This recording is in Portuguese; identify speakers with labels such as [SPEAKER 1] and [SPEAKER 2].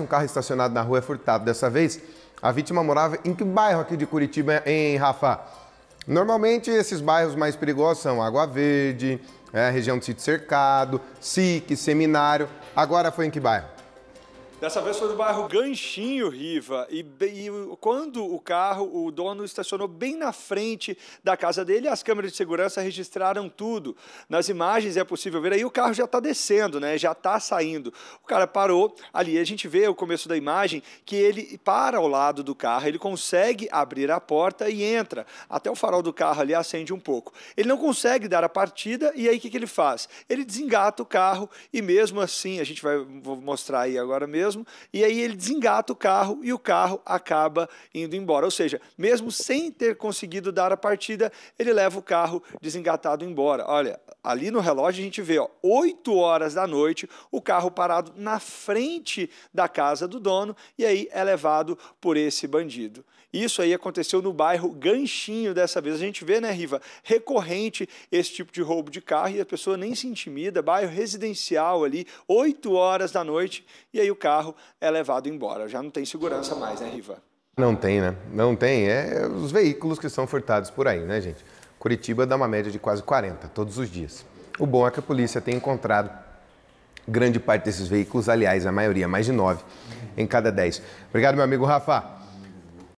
[SPEAKER 1] um carro estacionado na rua é furtado. Dessa vez, a vítima morava em que bairro aqui de Curitiba, em Rafa? Normalmente, esses bairros mais perigosos são Água Verde, é, região do sítio cercado, SIC, Seminário. Agora foi em que bairro?
[SPEAKER 2] Dessa vez foi no bairro Ganchinho, Riva. E, e, quando o carro, o dono estacionou bem na frente da casa dele, as câmeras de segurança registraram tudo. Nas imagens é possível ver aí o carro já está descendo, né? Já está saindo. O cara parou ali. A gente vê o começo da imagem que ele para ao lado do carro, ele consegue abrir a porta e entra. Até o farol do carro ali acende um pouco. Ele não consegue dar a partida e aí o que, que ele faz? Ele desengata o carro e mesmo assim, a gente vai mostrar aí agora mesmo mesmo, e aí ele desengata o carro e o carro acaba indo embora. Ou seja, mesmo sem ter conseguido dar a partida, ele leva o carro desengatado embora. Olha, ali no relógio a gente vê, ó, 8 horas da noite, o carro parado na frente da casa do dono e aí é levado por esse bandido. Isso aí aconteceu no bairro Ganchinho dessa vez. A gente vê, né, Riva, recorrente esse tipo de roubo de carro e a pessoa nem se intimida, bairro residencial ali, 8 horas da noite, e aí o carro carro, é levado embora. Já não tem segurança mais, né, Riva?
[SPEAKER 1] Não tem, né? Não tem. É os veículos que são furtados por aí, né, gente? Curitiba dá uma média de quase 40 todos os dias. O bom é que a polícia tem encontrado grande parte desses veículos, aliás, a maioria, mais de 9 em cada 10. Obrigado, meu amigo Rafa.